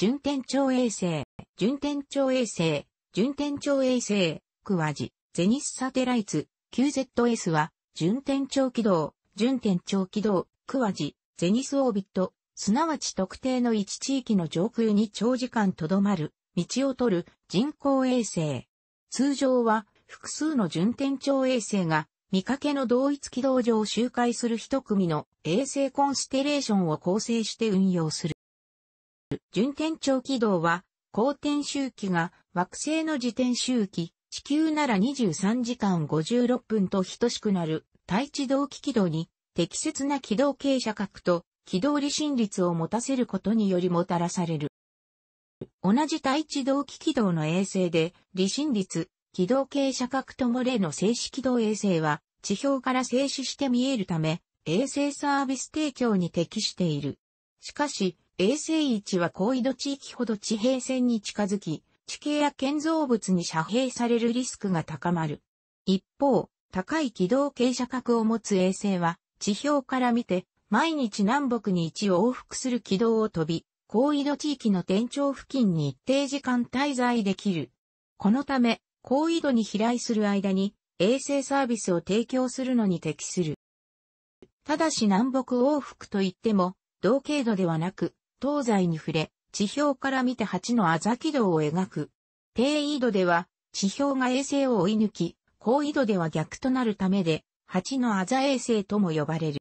順天朝衛星、順天朝衛星、順天朝衛星、クワジ、ゼニスサテライツ、QZS は、順天朝軌道、順天朝軌道、クワジ、ゼニスオービット、すなわち特定の一地域の上空に長時間とどまる、道を取る人工衛星。通常は、複数の順天朝衛星が、見かけの同一軌道上を周回する一組の衛星コンステレーションを構成して運用する。順天長軌道は、公転周期が惑星の自転周期、地球なら23時間56分と等しくなる、対地動機軌道に、適切な軌道傾斜角と軌道離心率を持たせることによりもたらされる。同じ対地動機軌道の衛星で、離心率、軌道傾斜角とも例の静止軌道衛星は、地表から静止して見えるため、衛星サービス提供に適している。しかし、衛星位置は高緯度地域ほど地平線に近づき、地形や建造物に遮蔽されるリスクが高まる。一方、高い軌道傾斜角を持つ衛星は、地表から見て、毎日南北に位置を往復する軌道を飛び、高緯度地域の天頂付近に一定時間滞在できる。このため、高緯度に飛来する間に、衛星サービスを提供するのに適する。ただし南北往復といっても、同経度ではなく、東西に触れ、地表から見て8のあざ軌道を描く。低緯度では、地表が衛星を追い抜き、高緯度では逆となるためで、8のあざ衛星とも呼ばれる。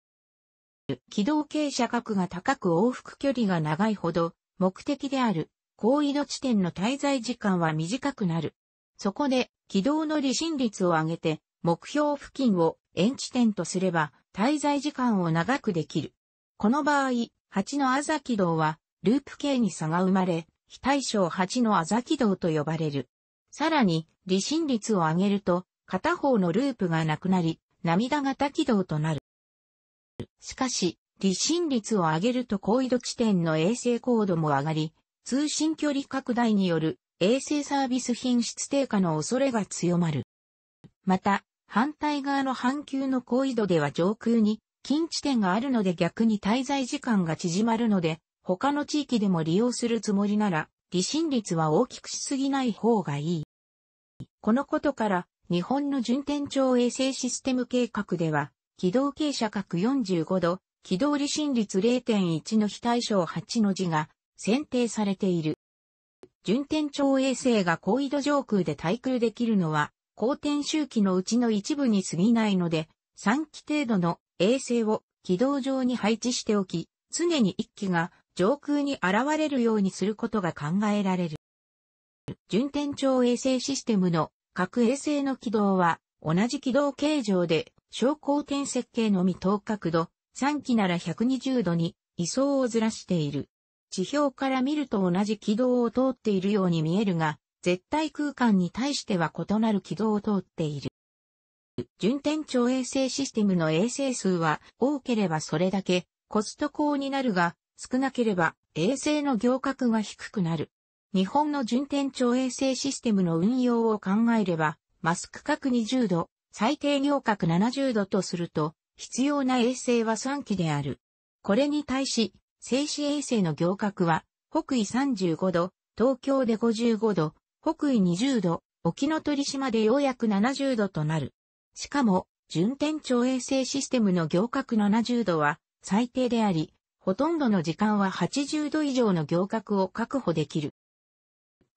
軌道傾斜角が高く往復距離が長いほど、目的である高緯度地点の滞在時間は短くなる。そこで、軌道の離心率を上げて、目標付近を円地点とすれば、滞在時間を長くできる。この場合、八のあざき道は、ループ系に差が生まれ、非対称八のあざき道と呼ばれる。さらに、離心率を上げると、片方のループがなくなり、涙型軌道となる。しかし、離心率を上げると高緯度地点の衛星高度も上がり、通信距離拡大による衛星サービス品質低下の恐れが強まる。また、反対側の半球の高緯度では上空に近地点があるので逆に滞在時間が縮まるので、他の地域でも利用するつもりなら、離心率は大きくしすぎない方がいい。このことから、日本の順天町衛星システム計画では、軌道傾斜角45度、軌道離心率0.1の非対称8の字が選定されている。順天町衛星が高緯度上空で対空できるのは、公転周期のうちの一部に過ぎないので、3期程度の衛星を軌道上に配置しておき、常に1機が上空に現れるようにすることが考えられる。順天頂衛星システムの各衛星の軌道は同じ軌道形状で昇降点設計のみ等角度3機なら120度に位相をずらしている。地表から見ると同じ軌道を通っているように見えるが、絶対空間に対しては異なる軌道を通っている。順天長衛星システムの衛星数は多ければそれだけコスト高になるが少なければ衛星の行革が低くなる。日本の順天長衛星システムの運用を考えればマスク角20度、最低行角70度とすると必要な衛星は3機である。これに対し静止衛星の行革は北緯35度、東京で55度、北緯20度、沖ノ鳥島でようやく70度となる。しかも、順天町衛星システムの行角70度は最低であり、ほとんどの時間は80度以上の行角を確保できる。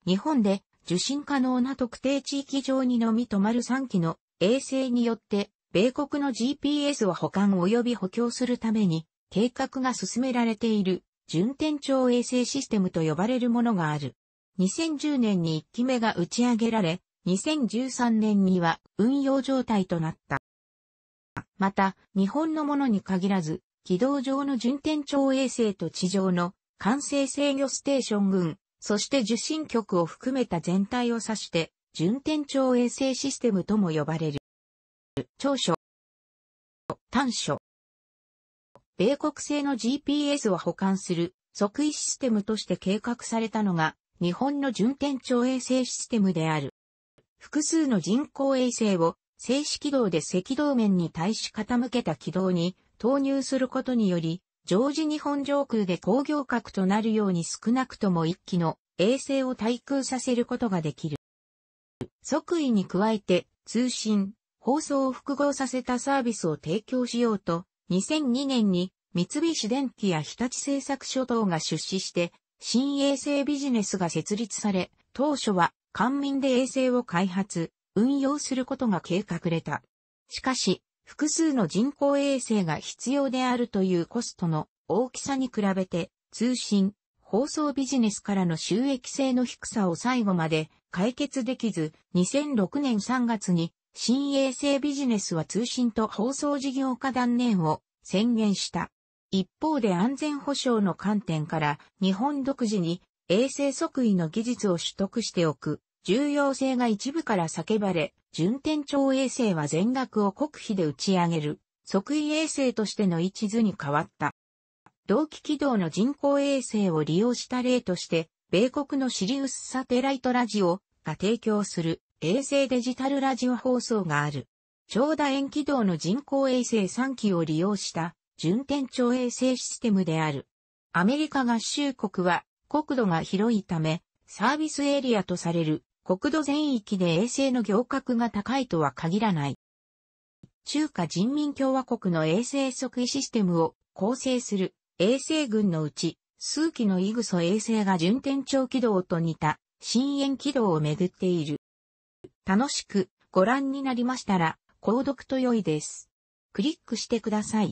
日本で受信可能な特定地域上にのみ止まる3機の衛星によって、米国の GPS を保管及び補強するために、計画が進められている、順天町衛星システムと呼ばれるものがある。2010年に1機目が打ち上げられ、2013年には運用状態となった。また、日本のものに限らず、軌道上の順天町衛星と地上の完成制御ステーション群、そして受信局を含めた全体を指して、順天町衛星システムとも呼ばれる。長所、短所。米国製の GPS を保管する即位システムとして計画されたのが、日本の順天町衛星システムである。複数の人工衛星を静止軌道で赤道面に対し傾けた軌道に投入することにより、常時日本上空で工業核となるように少なくとも1機の衛星を対空させることができる。即位に加えて通信、放送を複合させたサービスを提供しようと、2002年に三菱電機や日立製作所等が出資して、新衛星ビジネスが設立され、当初は官民で衛星を開発、運用することが計画れた。しかし、複数の人工衛星が必要であるというコストの大きさに比べて、通信、放送ビジネスからの収益性の低さを最後まで解決できず、2006年3月に新衛星ビジネスは通信と放送事業化断念を宣言した。一方で安全保障の観点から日本独自に衛星測位の技術を取得しておく、重要性が一部から叫ばれ、順天長衛星は全額を国費で打ち上げる、即位衛星としての位置図に変わった。同期軌道の人工衛星を利用した例として、米国のシリウスサテライトラジオが提供する衛星デジタルラジオ放送がある。長楕円軌道の人工衛星3機を利用した順天長衛星システムである。アメリカ合衆国は国土が広いため、サービスエリアとされる国土全域で衛星の行革が高いとは限らない。中華人民共和国の衛星測位システムを構成する衛星群のうち、数機のイグソ衛星が順天長軌道と似た深淵軌道をめぐっている。楽しくご覧になりましたら、購読と良いです。クリックしてください。